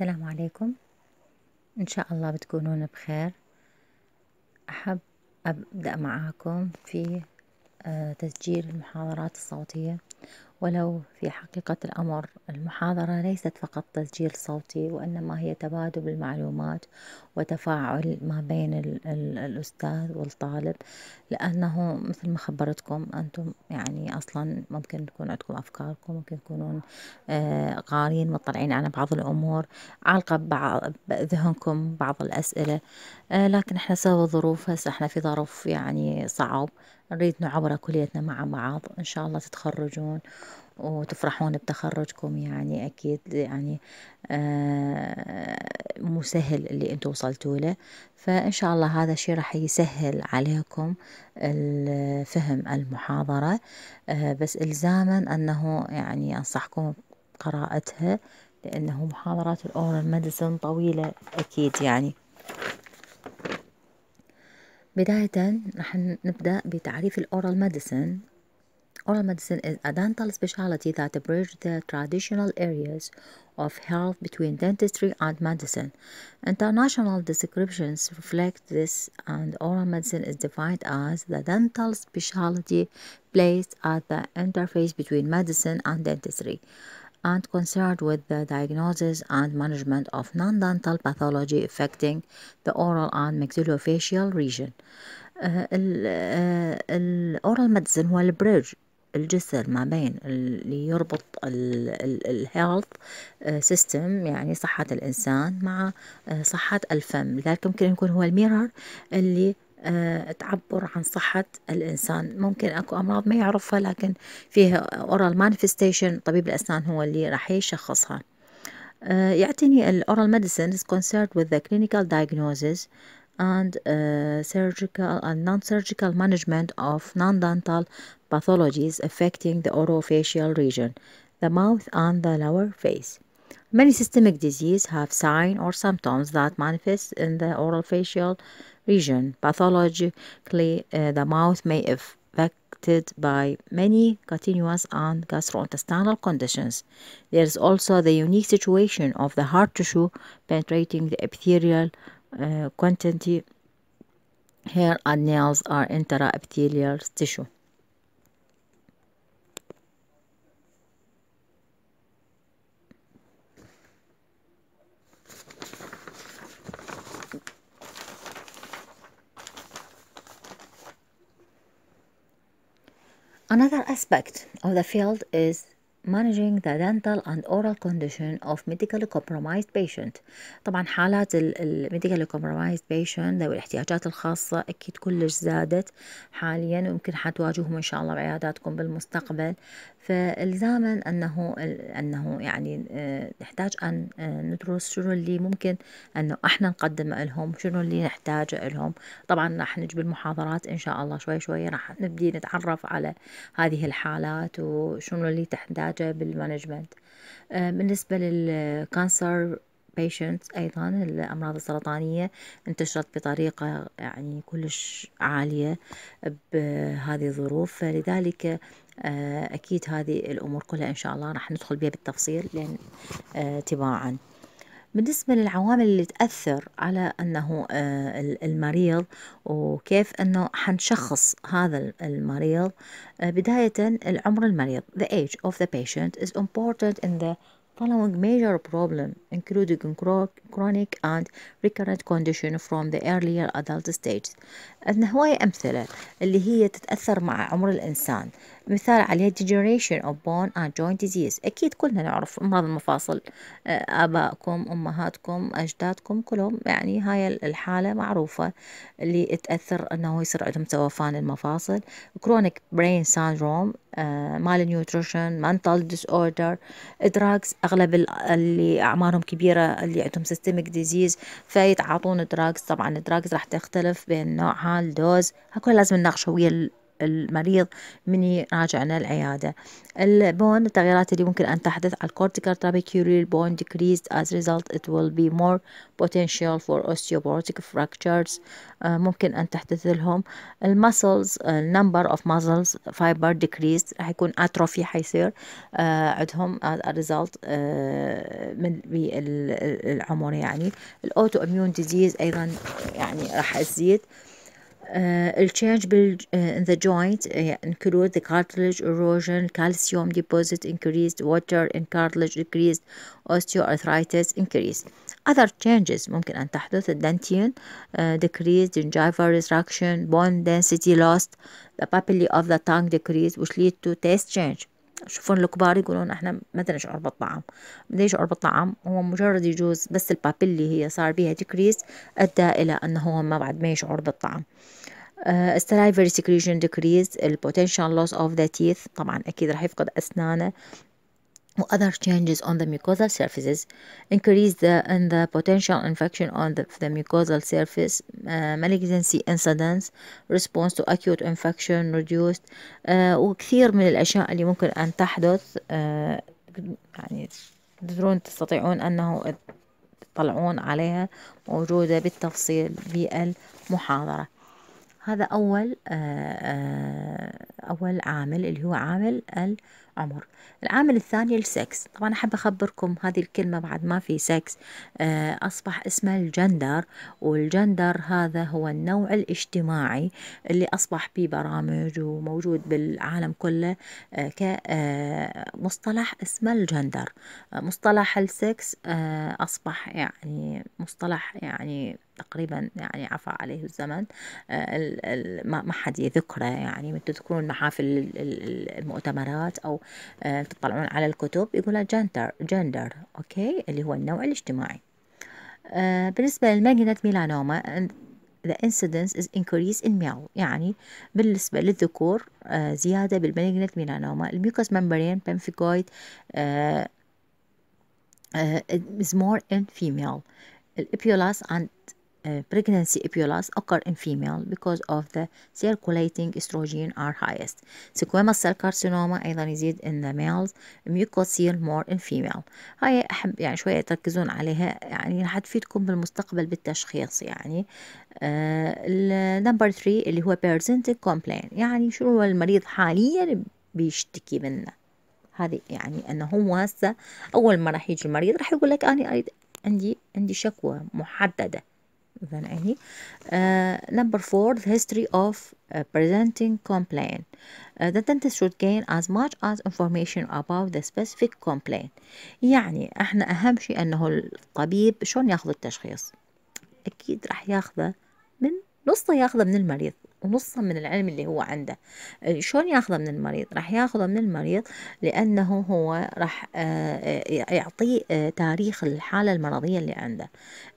السلام عليكم إن شاء الله بتكونون بخير أحب أبدأ معاكم في آه، تسجيل المحاضرات الصوتية ولو في حقيقة الأمر المحاضرة ليست فقط تسجيل صوتي وإنما هي تبادل المعلومات وتفاعل ما بين الأستاذ والطالب لأنه مثل ما خبرتكم أنتم يعني أصلا ممكن تكون عندكم أفكاركم ممكن تكونون قارين آه، مطلعين على بعض الأمور عالقة بذهنكم بعض الأسئلة آه، لكن احنا سوى ظروف هسه احنا في ظرف يعني صعب نريد نعبر كليتنا مع بعض إن شاء الله تتخرجون وتفرحون بتخرجكم يعني اكيد يعني آه، مو سهل اللي انتم وصلتوا له فان شاء الله هذا الشيء راح يسهل عليكم فهم المحاضرة آه، بس الزاما انه يعني انصحكم بقراءتها لانه محاضرات الاورال ميديسن طويلة اكيد يعني بداية راح نبدأ بتعريف الأورال ميديسن Oral medicine is a dental specialty that bridges the traditional areas of health between dentistry and medicine. International descriptions reflect this, and oral medicine is defined as the dental specialty placed at the interface between medicine and dentistry and concerned with the diagnosis and management of non-dental pathology affecting the oral and maxillofacial region. Uh, uh medicine uh, الأورال ميديسن هو البريدج الجسر ما بين اللي يربط الهيلث آه، سيستم يعني صحة الإنسان مع آه، صحة الفم لذلك ممكن يكون هو الميرور اللي آه، تعبر عن صحة الإنسان ممكن أكو أمراض ما يعرفها لكن فيها أورال مانيفستيشن طبيب الأسنان هو اللي راح يشخصها يعتني الأورال ميديسين is concerned with the clinical diagnosis and uh, surgical and non-surgical management of non-dental pathologies affecting the orofacial region, the mouth and the lower face. Many systemic diseases have signs or symptoms that manifest in the oral-facial region. Pathologically, uh, the mouth may be affected by many continuous and gastrointestinal conditions. There is also the unique situation of the heart tissue penetrating the epithelial uh, content. Hair and nails are intraepithelial tissue. Another aspect of the field is managing the dental and oral condition of medically compromised patient طبعا حالات medically compromised patient ذوي الاحتياجات الخاصة أكيد كلش زادت حاليا ويمكن حتواجههم إن شاء الله بعياداتكم بالمستقبل فالزاما أنه أنه يعني آه، نحتاج أن آه، ندرس شنو اللي ممكن أنه إحنا نقدم لهم شنو اللي نحتاجه لهم طبعا راح نجبل محاضرات إن شاء الله شوي شوي راح نبدي نتعرف على هذه الحالات وشنو اللي تحتاج حاجة بالمانجمنت آه، بالنسبة للكانسر بيشنت أيضا الأمراض السرطانية انتشرت بطريقة يعني كلش عالية بهذه الظروف فلذلك آه، أكيد هذه الأمور كلها إن شاء الله راح ندخل بها بالتفصيل لأن آه، تباعا بالنسبة للعوامل اللي تأثر على أنه المريض وكيف أنه حنشخص هذا المريض بداية العمر المريض The age of the patient is important in the following major problem including chronic and recurrent condition from the earlier adult stage عندنا هواية أمثلة اللي هي تتأثر مع عمر الإنسان مثال عليه degeneration of bone and joint disease أكيد كلنا نعرف أمراض المفاصل آه، آبائكم أمهاتكم أجدادكم كلهم يعني هاي الحالة معروفة اللي تأثر أنه يصير عندهم توفان المفاصل chronic brain syndrome آه، malnutrition mental disorder drugs أغلب اللي أعمارهم كبيرة اللي عندهم systemic disease فيتعاطون drugs طبعا drugs راح تختلف بين نوعها الدوز هكذا لازم نناقشه ويا المريض من يراجعنا العيادة البون التغيرات اللي ممكن أن تحدث على الكورتيكال ترابيكيوريال بون decreased as result it will be more potential for osteoporotic fractures آه، ممكن أن تحدث لهم المسلز number of muscles fiber decreased راح يكون atrophy حيصير آه، عندهم as a result آه، من العمر يعني الاوتو اميون ديزيز أيضا يعني راح تزيد Uh, change build, uh, in the joint uh, include the cartilage erosion, calcium deposit increased, water in cartilage decreased, osteoarthritis increased. Other changes ممكن أن تحدث الدنتين uh, decreased, gingival retraction, bone density lost, the papillae of the tongue decreased which lead to taste change. شوفون الكبار يقولون احنا ما نشعر بالطعم بدنا نشعر بالطعم هو مجرد يجوز بس اللي هي صار بيها ديكريس ادى الى انه هو ما بعد ما يشعر بالطعم السلايفري سكريشن ديكريز البوتنشال لوس اوف ذا تيث طبعا اكيد راح يفقد اسنانه و other changes on the mucosal surfaces increase the in the potential infection on the, the mucosal surface uh, malignancy incidence response to acute infection reduced uh, آه، وكثير من الأشياء اللي ممكن أن تحدث uh, يعني تقدرون تستطيعون أنه تطلعون عليها موجودة بالتفصيل بالمحاضرة هذا أول آه، آه، أول عامل اللي هو عامل العمر العامل الثاني السكس طبعا أحب أخبركم هذه الكلمة بعد ما في سكس آه، أصبح اسمه الجندر والجندر هذا هو النوع الاجتماعي اللي أصبح في برامج وموجود بالعالم كله كمصطلح اسمه الجندر مصطلح السكس أصبح يعني مصطلح يعني تقريبا يعني عفى عليه الزمن آه، ما حد يذكره يعني من تذكرون محافل المؤتمرات او آه، تطلعون على الكتب يقولها جندر جندر اوكي اللي هو النوع الاجتماعي آه، بالنسبة لمجنة ميلانوما the incidence is increase in male يعني بالنسبة للذكور زيادة بالمجنة ميلانوما الميوكوس ممبرين بنفيكويد is more in female الابيولاس عند pregnancy epulas occur in female because of the circulating estrogen are highest. Squamous cell carcinoma أيضا يزيد in the males, Mucosal more in female. هاي أحب يعني شوية تركزون عليها يعني راح تفيدكم بالمستقبل بالتشخيص يعني. نمبر آه، uh, اللي هو presenting complaint يعني شو هو المريض حاليا بيشتكي منه. هذه يعني انه هو هسه اول ما راح يجي المريض راح يقول لك انا عندي عندي شكوى محدده إذن أهي uh, number four the history of uh, presenting complaint uh, the dentist should gain as much as information about the specific complaint يعني احنا اهم شيء انه الطبيب شلون ياخذ التشخيص اكيد راح ياخذه نصه ياخذه من المريض ونصها من العلم اللي هو عنده آه، شلون ياخذه من المريض راح ياخذه من المريض لانه هو راح آه، آه، يعطيه تاريخ الحاله المرضيه اللي عنده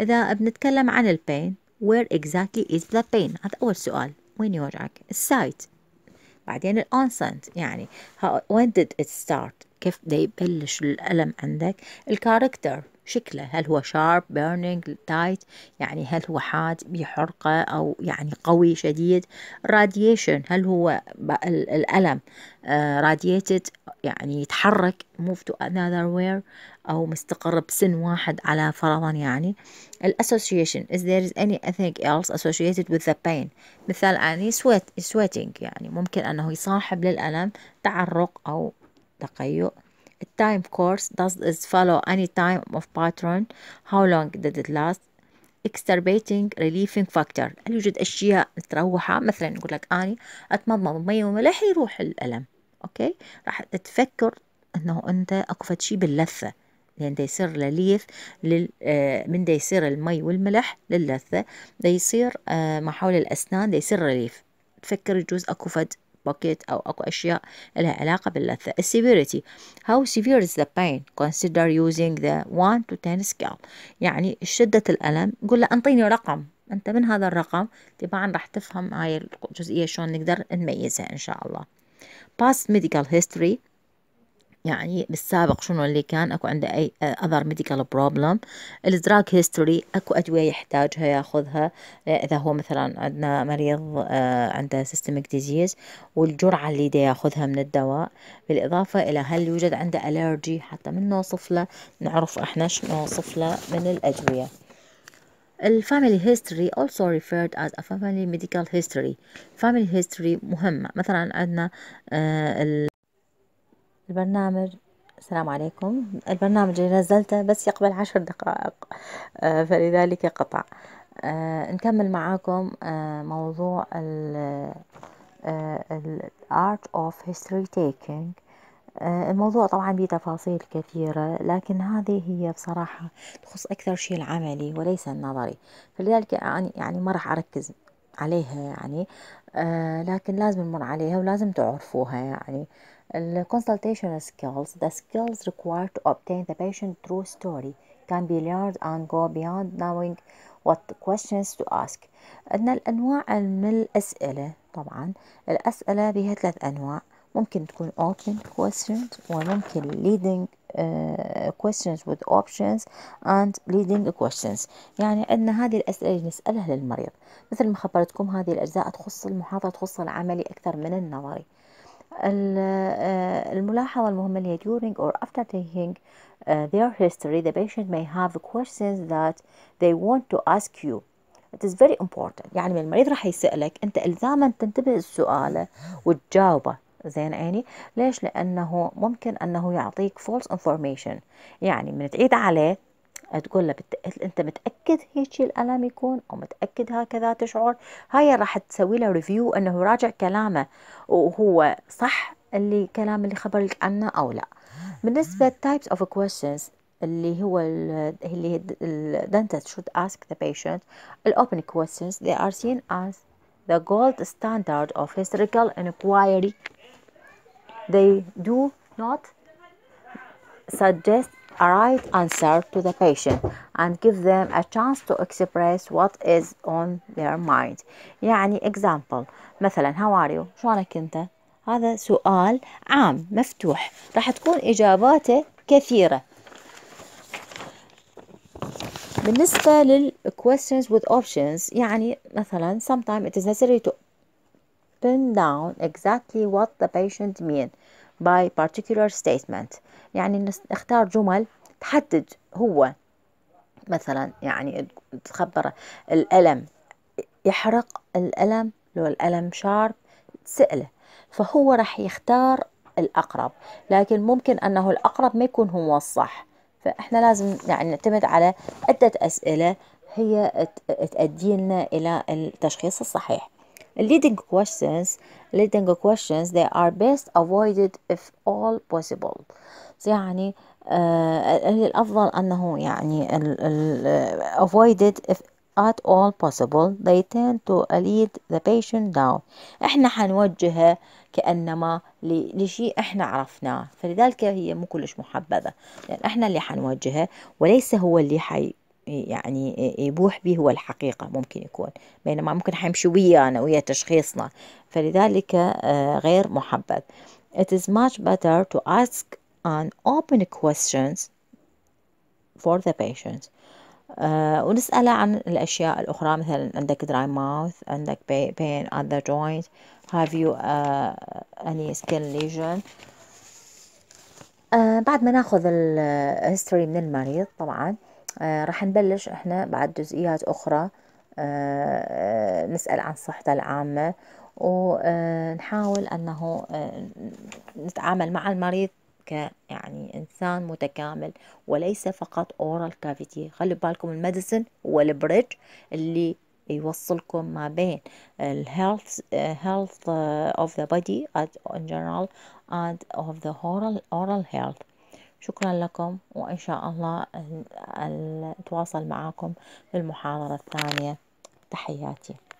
اذا بنتكلم عن البين وير اكزاكتلي از ذا pain هذا اول سؤال وين يوجعك السايت بعدين الانسنت يعني وين ديد ات ستارت كيف بده يبلش الألم عندك الكاركتر شكله هل هو شارب بيرنينج تايت يعني هل هو حاد بحرقة أو يعني قوي شديد راديشن هل هو الألم راديتد آه، يعني يتحرك move to another where أو مستقر بسن واحد على فرضا يعني ال association is there is anything else associated with the pain مثال يعني sweat sweating يعني ممكن أنه يصاحب للألم تعرق أو تقيؤ التايم time course does is follow any time of pattern. How long did it last? exacerbating relieving factor هل يوجد أشياء تروحها مثلا يقول لك أني أتمضمض مي وملح يروح الألم أوكي راح تفكر أنه أنت أكفت شي باللثة لأن دا يصير لليف لل... آه، من دا يصير المي والملح للثة دا يصير ما حول الأسنان دا يصير رليف تفكر يجوز أكفت بوكيت أو أكو أشياء لها علاقة باللثة السيفيريتي هاو سيفير از ذا بين كونسيدر يوزينج ذا 1 تو 10 سكيل يعني شدة الألم قول له أنطيني رقم أنت من هذا الرقم تبعا راح تفهم هاي الجزئية شلون نقدر نميزها إن شاء الله past medical history يعني بالسابق شنو اللي كان اكو عنده اي اذر ميديكال بروبلم الدراج هيستوري اكو ادويه يحتاجها ياخذها آه، اذا هو مثلا عندنا مريض آه، عنده سيستميك ديزيز والجرعه اللي دي ياخذها من الدواء بالاضافه الى هل يوجد عنده الرجي حتى من نوصف له نعرف احنا شنو نوصف له من الادويه الفاميلي هيستوري also referred as a family medical history family history مهمة مثلا عندنا آه البرنامج السلام عليكم البرنامج اللي نزلته بس يقبل عشر دقائق آه، فلذلك قطع آه، نكمل معاكم آه، موضوع ال Art of History Taking الموضوع طبعا بيه تفاصيل كثيرة لكن هذه هي بصراحة تخص أكثر شيء العملي وليس النظري فلذلك يعني ما راح أركز عليها يعني لكن لازم نمر عليها ولازم تعرفوها يعني ال consultation skills the skills required to obtain the patient true story can be learned and go beyond knowing what questions to ask عندنا الأنواع من الأسئلة طبعا الأسئلة بها ثلاث أنواع ممكن تكون open questions وممكن leading uh, questions with options and leading questions يعني عندنا هذه الأسئلة اللي نسألها للمريض مثل ما خبرتكم هذه الأجزاء تخص المحاضرة تخص العملي أكثر من النظري الملاحظة المهمة اللي هي during or after taking their history the patient may have questions that they want to ask you it is very important يعني من المريض راح يسألك أنت إلزاما تنتبه السؤال وتجاوبه زين عيني ليش لأنه ممكن أنه يعطيك false information يعني من تعيد عليه تقول له بت... انت متاكد هيك الالم يكون او متاكد هكذا تشعر هاي راح تسوي له ريفيو انه يراجع كلامه وهو صح اللي كلام اللي خبرك عنه او لا بالنسبه types of questions اللي هو اللي ال dentist should ask the patient open questions they are seen as the gold standard of historical inquiry they do not suggest a right answer to the patient and give them a chance to express what is on their mind يعني example مثلا how are you شلونك انت هذا سؤال عام مفتوح راح تكون اجاباته كثيرة بالنسبة لل questions with options يعني مثلا sometimes it is necessary to pin down exactly what the patient mean by particular statement يعني نختار جمل تحدد هو مثلا يعني تخبر الألم يحرق الألم لو الألم شارب تسأله فهو راح يختار الأقرب لكن ممكن أنه الأقرب ما يكون هو الصح فإحنا لازم يعني نعتمد على عدة أسئلة هي تؤدي لنا إلى التشخيص الصحيح leading questions leading questions they are best avoided if all possible يعني آه، آه، الأفضل أنه يعني ال ال آه، avoided if at all possible they tend to lead the patient down احنا حنوجهه كأنما لشيء احنا عرفناه فلذلك هي مو كلش محبذة لأن احنا اللي حنوجهه وليس هو اللي حي يعني يبوح به هو الحقيقة ممكن يكون بينما ممكن حيمشي ويانا ويا تشخيصنا فلذلك غير محبذ It is much better to ask and open questions for the patient Uh, ونسأله عن الأشياء الأخرى مثلا عندك dry mouth عندك pain at the joint have you uh, any skin lesion uh, بعد ما ناخذ الهيستوري من المريض طبعا uh, راح نبلش احنا بعد جزئيات أخرى uh, uh، نسأل عن صحته العامة ونحاول uh، أنه uh، نتعامل مع المريض كيعني إنسان متكامل وليس فقط أورال كافيتي خلي بالكم المدسن هو البريدج اللي يوصلكم ما بين الهيلث هيلث اوف ذا بودي ان جنرال اند اوف ذا اورال oral شكرا لكم وان شاء الله اتواصل معاكم في المحاضره الثانيه تحياتي